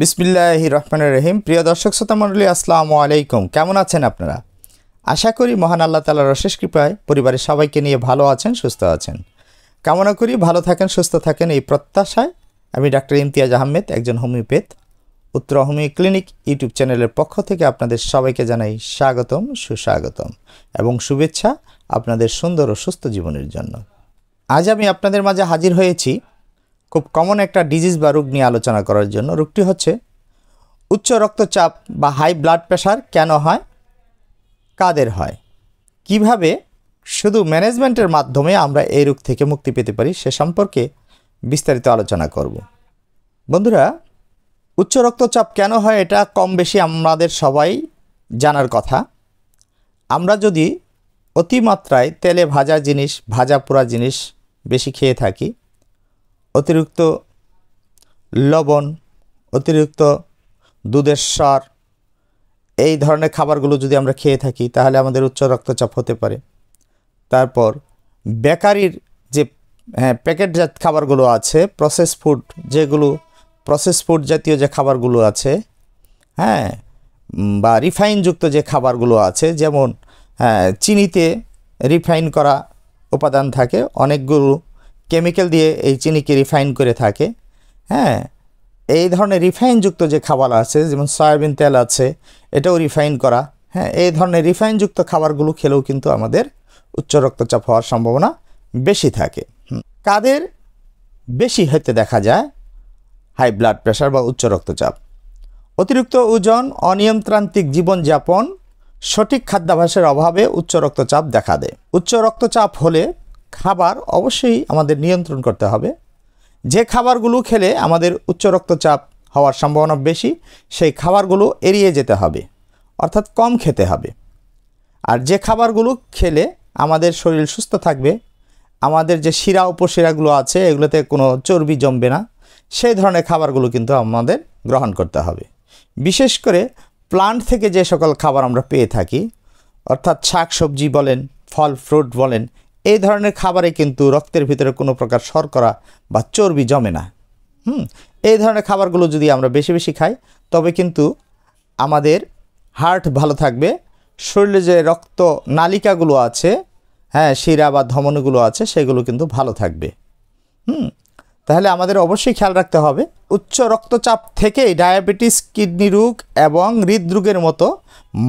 বিসমিল্লাহ রহমান রহিম প্রিয় দর্শক শ্রোতা মন্ডলী আসসালামু আলাইকুম কেমন আছেন আপনারা আশা করি মহান আল্লাহ তালার অশেষ কৃপায় পরিবারের সবাইকে নিয়ে ভালো আছেন সুস্থ আছেন কামনা করি ভালো থাকেন সুস্থ থাকেন এই প্রত্যাশায় আমি ডাক্তার ইমতিয়াজ আহমেদ একজন হোমিওপ্যাথ উত্তর হোমিও ক্লিনিক ইউটিউব চ্যানেলের পক্ষ থেকে আপনাদের সবাইকে জানাই স্বাগতম সুস্বাগতম এবং শুভেচ্ছা আপনাদের সুন্দর ও সুস্থ জীবনের জন্য আজ আমি আপনাদের মাঝে হাজির হয়েছি খুব কমন একটা ডিজিজ বা রোগ নিয়ে আলোচনা করার জন্য রোগটি হচ্ছে উচ্চ রক্তচাপ বা হাই ব্লাড প্রেশার কেন হয় কাদের হয় কিভাবে শুধু ম্যানেজমেন্টের মাধ্যমে আমরা এই রোগ থেকে মুক্তি পেতে পারি সে সম্পর্কে বিস্তারিত আলোচনা করব বন্ধুরা উচ্চ রক্তচাপ কেন হয় এটা কম বেশি আমাদের সবাই জানার কথা আমরা যদি অতিমাত্রায় তেলে ভাজা জিনিস ভাজা পোড়া জিনিস বেশি খেয়ে থাকি অতিরিক্ত লবণ অতিরিক্ত দুধের সার এই ধরনের খাবারগুলো যদি আমরা খেয়ে থাকি তাহলে আমাদের উচ্চ রক্তচাপ হতে পারে তারপর বেকারির যে হ্যাঁ প্যাকেটজাত খাবারগুলো আছে প্রসেস ফুড যেগুলো প্রসেস ফুড জাতীয় যে খাবারগুলো আছে হ্যাঁ বা রিফাইনযুক্ত যে খাবারগুলো আছে যেমন হ্যাঁ চিনিতে রিফাইন করা উপাদান থাকে অনেকগুলো কেমিক্যাল দিয়ে এই চিনিকে রিফাইন করে থাকে হ্যাঁ এই ধরনের রিফাইনযুক্ত যে খাবার আছে যেমন সয়াবিন তেল আছে এটাও রিফাইন করা হ্যাঁ এই ধরনের রিফাইনযুক্ত খাবারগুলো খেলেও কিন্তু আমাদের উচ্চ রক্তচাপ হওয়ার সম্ভাবনা বেশি থাকে কাদের বেশি হতে দেখা যায় হাই ব্লাড প্রেশার বা উচ্চ রক্তচাপ অতিরিক্ত ওজন অনিয়ন্ত্রান্তিক জীবনযাপন সঠিক খাদ্যাভ্যাসের অভাবে উচ্চ রক্তচাপ দেখা দেয় উচ্চ রক্তচাপ হলে খাবার অবশ্যই আমাদের নিয়ন্ত্রণ করতে হবে যে খাবারগুলো খেলে আমাদের উচ্চ রক্তচাপ হওয়ার সম্ভাবনা বেশি সেই খাবারগুলো এড়িয়ে যেতে হবে অর্থাৎ কম খেতে হবে আর যে খাবারগুলো খেলে আমাদের শরীর সুস্থ থাকবে আমাদের যে শিরা উপশিরাগুলো আছে এগুলোতে কোনো চর্বি জমবে না সেই ধরনের খাবারগুলো কিন্তু আমাদের গ্রহণ করতে হবে বিশেষ করে প্লান্ট থেকে যে সকল খাবার আমরা পেয়ে থাকি অর্থাৎ শাক সবজি বলেন ফল ফ্রুট বলেন এই ধরনের খাবারে কিন্তু রক্তের ভিতরে কোনো প্রকার শর্করা বা চর্বি জমে না হুম এই ধরনের খাবারগুলো যদি আমরা বেশি বেশি খাই তবে কিন্তু আমাদের হার্ট ভালো থাকবে শরীরে যে রক্ত নালিকাগুলো আছে হ্যাঁ শিরা বা ধমনগুলো আছে সেগুলো কিন্তু ভালো থাকবে হুম তাহলে আমাদের অবশ্যই খেয়াল রাখতে হবে উচ্চ রক্তচাপ থেকেই ডায়াবেটিস কিডনি রোগ এবং হৃদরোগের মতো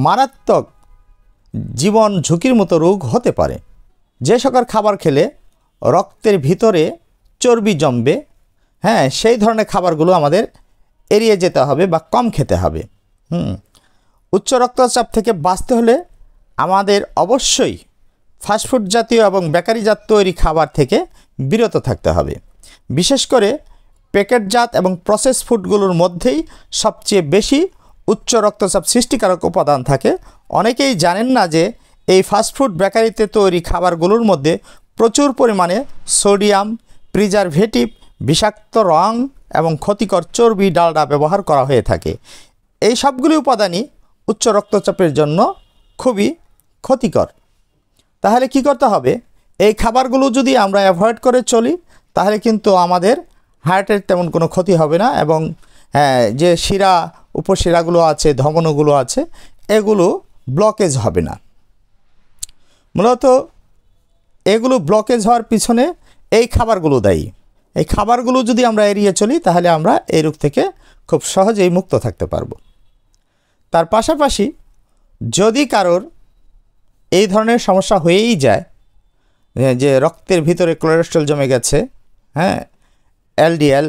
মারাত্মক জীবন ঝুঁকির মতো রোগ হতে পারে যে সকল খাবার খেলে রক্তের ভিতরে চর্বি জমবে হ্যাঁ সেই ধরনের খাবারগুলো আমাদের এড়িয়ে যেতে হবে বা কম খেতে হবে হুম উচ্চ রক্তচাপ থেকে বাঁচতে হলে আমাদের অবশ্যই ফাস্টফুড জাতীয় এবং বেকারিজাত তৈরি খাবার থেকে বিরত থাকতে হবে বিশেষ করে প্যাকেটজাত এবং প্রসেস ফুডগুলোর মধ্যেই সবচেয়ে বেশি উচ্চ রক্তচাপ সৃষ্টিকারক উপাদান থাকে অনেকেই জানেন না যে এই ফাস্টফুড বেকারিতে তৈরি খাবারগুলোর মধ্যে প্রচুর পরিমাণে সোডিয়াম প্রিজারভেটিভ বিষাক্ত রং এবং ক্ষতিকর চর্বি ডালডা ব্যবহার করা হয়ে থাকে এই সবগুলি উপাদানই উচ্চ রক্তচাপের জন্য খুবই ক্ষতিকর তাহলে কি করতে হবে এই খাবারগুলো যদি আমরা অ্যাভয়েড করে চলি তাহলে কিন্তু আমাদের হার্টের তেমন কোনো ক্ষতি হবে না এবং হ্যাঁ, যে শিরা উপশিরাগুলো আছে ধমনগুলো আছে এগুলো ব্লকেজ হবে না মূলত এগুলো ব্লকেজ হওয়ার পিছনে এই খাবারগুলো দায়ী এই খাবারগুলো যদি আমরা এড়িয়ে চলি তাহলে আমরা এই রোগ থেকে খুব সহজেই মুক্ত থাকতে পারব তার পাশাপাশি যদি কারোর এই ধরনের সমস্যা হয়েই যায় হ্যাঁ, যে রক্তের ভিতরে কোলেস্ট্রল জমে গেছে হ্যাঁ এলডিএল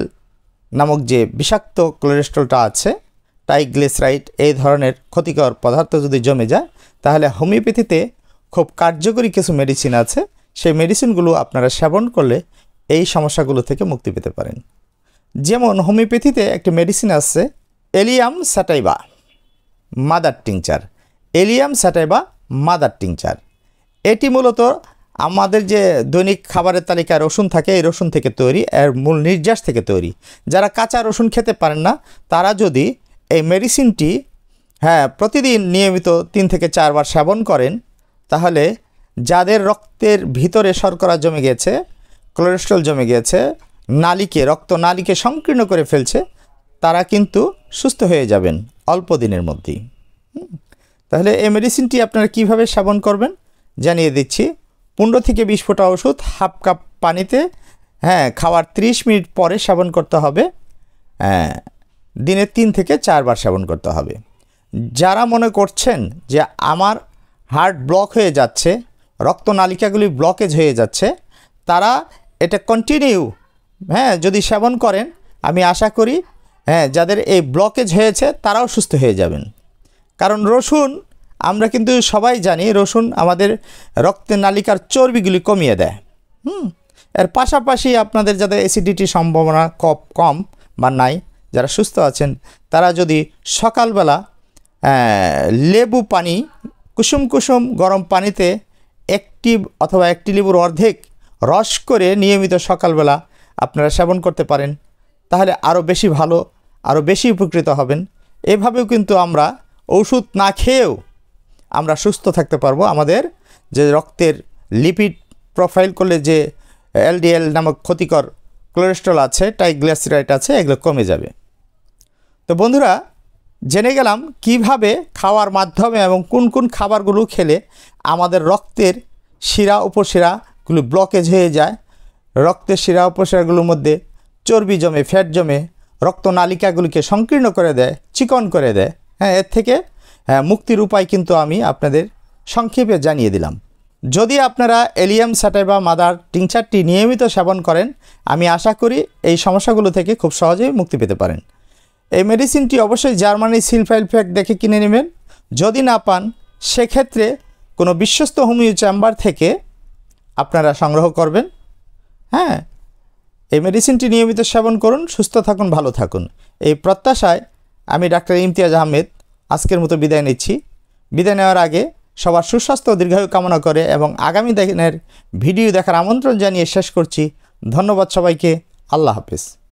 নামক যে বিষাক্ত কোলেস্ট্রলটা আছে টাইগ্লিসারাইড এই ধরনের ক্ষতিকর পদার্থ যদি জমে যায় তাহলে হোমিওপ্যাথিতে খুব কার্যকরী কিছু মেডিসিন আছে সেই মেডিসিনগুলো আপনারা সেবন করলে এই সমস্যাগুলো থেকে মুক্তি পেতে পারেন যেমন হোমিওপ্যাথিতে একটি মেডিসিন আছে Allium sativa mother tincture Allium sativa mother tincture এটি মূলত আমাদের যে দৈনিক খাবারের তালিকায় রসুন থাকে এই রসুন থেকে তৈরি এর মূল নির্যাস থেকে তৈরি যারা কাঁচা রসুন খেতে পারেন না তারা যদি এই মেডিসিনটি হ্যাঁ প্রতিদিন নিয়মিত তিন থেকে চারবার সেবন করেন তাহলে যাদের রক্তের ভিতরে শর্করা জমে গেছে কোলেস্ট্রল জমে গেছে নালিকে রক্ত নালিকে সংকীর্ণ করে ফেলছে তারা কিন্তু সুস্থ হয়ে যাবেন অল্প দিনের মধ্যেই তাহলে এই মেডিসিনটি আপনারা কীভাবে সেবন করবেন জানিয়ে দিচ্ছি পনেরো থেকে বিশ ফোটা ওষুধ হাফ কাপ পানিতে হ্যাঁ খাওয়ার 30 মিনিট পরে সেবন করতে হবে হ্যাঁ দিনে তিন থেকে চারবার সেবন করতে হবে যারা মনে করছেন যে আমার হার্ট ব্লক হয়ে যাচ্ছে রক্তনালিকাগুলি ব্লকেজ হয়ে যাচ্ছে তারা এটা কন্টিনিউ হ্যাঁ যদি সেবন করেন আমি আশা করি হ্যাঁ যাদের এই ব্লকেজ হয়েছে তারাও সুস্থ হয়ে যাবেন কারণ রসুন আমরা কিন্তু সবাই জানি রসুন আমাদের রক্তের নালিকার চর্বিগুলি কমিয়ে দেয় হুম এর পাশাপাশি আপনাদের যাদের অ্যাসিডিটি সম্ভাবনা কপ কম বা নাই যারা সুস্থ আছেন তারা যদি সকালবেলা হ্যাঁ, লেবু পানি কুসুম কুসুম গরম পানিতে একটি অথবা একটি লেবুর অর্ধেক রস করে নিয়মিত সকালবেলা আপনারা সেবন করতে পারেন তাহলে আরও বেশি ভালো আরও বেশি উপকৃত হবেন এভাবেও কিন্তু আমরা ওষুধ না খেয়েও আমরা সুস্থ থাকতে পারবো আমাদের যে রক্তের লিপিড প্রোফাইল করলে যে এলডিএল নামক ক্ষতিকর কোলেস্ট্রল আছে টাইগ্লাসিরাইট আছে এগুলো কমে যাবে তো বন্ধুরা জেনে গেলাম কিভাবে খাওয়ার মাধ্যমে এবং কোন কোন খাবারগুলো খেলে আমাদের রক্তের শিরা উপশিরাগুলো ব্লকেজ হয়ে যায় রক্তের শিরা উপশিরাগুলোর মধ্যে চর্বি জমে ফ্যাট জমে রক্তনালিকাগুলিকে সংকীর্ণ করে দেয় চিকন করে দেয় হ্যাঁ এর থেকে হ্যাঁ, মুক্তির উপায় কিন্তু আমি আপনাদের সংক্ষেপে জানিয়ে দিলাম যদি আপনারা এলিয়াম স্যাটে বা মাদার টিংচারটি নিয়মিত সেবন করেন আমি আশা করি এই সমস্যাগুলো থেকে খুব সহজেই মুক্তি পেতে পারেন এই মেডিসিনটি অবশ্যই জার্মানি সিলফাইল ফ্যাক্ট দেখে কিনে নেবেন যদি না পান সেক্ষেত্রে কোনো বিশ্বস্ত হোমিও চেম্বার থেকে আপনারা সংগ্রহ করবেন হ্যাঁ এই মেডিসিনটি নিয়মিত সেবন করুন সুস্থ থাকুন ভালো থাকুন এই প্রত্যাশায় আমি ডাক্তার ইমতিয়াজ আহমেদ আজকের মতো বিদায় নিচ্ছি বিদায় নেওয়ার আগে সবার সুস্বাস্থ্য দীর্ঘায়ু কামনা করে এবং আগামী দিনের ভিডিও দেখার আমন্ত্রণ জানিয়ে শেষ করছি ধন্যবাদ সবাইকে আল্লাহ হাফিজ